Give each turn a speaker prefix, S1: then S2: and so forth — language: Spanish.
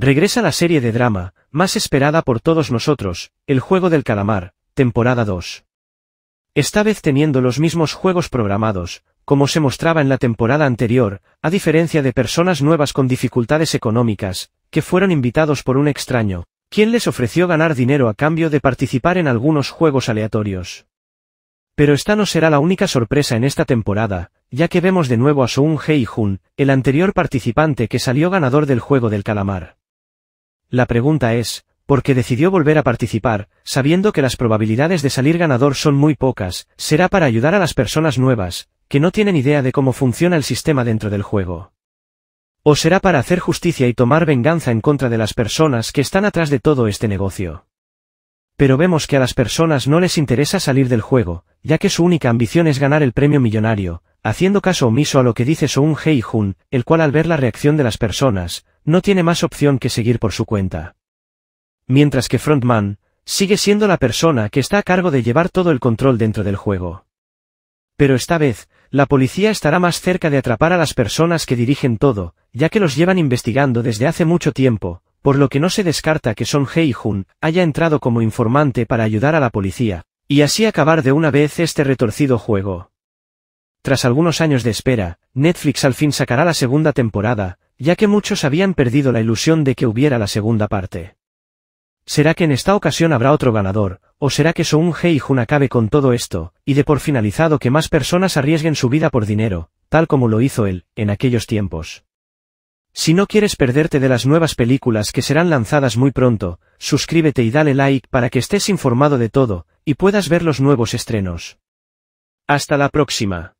S1: Regresa la serie de drama, más esperada por todos nosotros, El Juego del Calamar, temporada 2. Esta vez teniendo los mismos juegos programados, como se mostraba en la temporada anterior, a diferencia de personas nuevas con dificultades económicas, que fueron invitados por un extraño, quien les ofreció ganar dinero a cambio de participar en algunos juegos aleatorios. Pero esta no será la única sorpresa en esta temporada, ya que vemos de nuevo a Soon Hei-jun, el anterior participante que salió ganador del juego del calamar. La pregunta es, ¿por qué decidió volver a participar, sabiendo que las probabilidades de salir ganador son muy pocas? Será para ayudar a las personas nuevas, que no tienen idea de cómo funciona el sistema dentro del juego. O será para hacer justicia y tomar venganza en contra de las personas que están atrás de todo este negocio. Pero vemos que a las personas no les interesa salir del juego, ya que su única ambición es ganar el premio millonario, haciendo caso omiso a lo que dice Soon Hei-jun, el cual al ver la reacción de las personas, no tiene más opción que seguir por su cuenta. Mientras que Frontman, sigue siendo la persona que está a cargo de llevar todo el control dentro del juego. Pero esta vez, la policía estará más cerca de atrapar a las personas que dirigen todo, ya que los llevan investigando desde hace mucho tiempo, por lo que no se descarta que Son Hei-jun haya entrado como informante para ayudar a la policía, y así acabar de una vez este retorcido juego. Tras algunos años de espera, Netflix al fin sacará la segunda temporada, ya que muchos habían perdido la ilusión de que hubiera la segunda parte. ¿Será que en esta ocasión habrá otro ganador, o será que Soung Hei Jun acabe con todo esto, y de por finalizado que más personas arriesguen su vida por dinero, tal como lo hizo él, en aquellos tiempos? Si no quieres perderte de las nuevas películas que serán lanzadas muy pronto, suscríbete y dale like para que estés informado de todo, y puedas ver los nuevos estrenos. Hasta la próxima.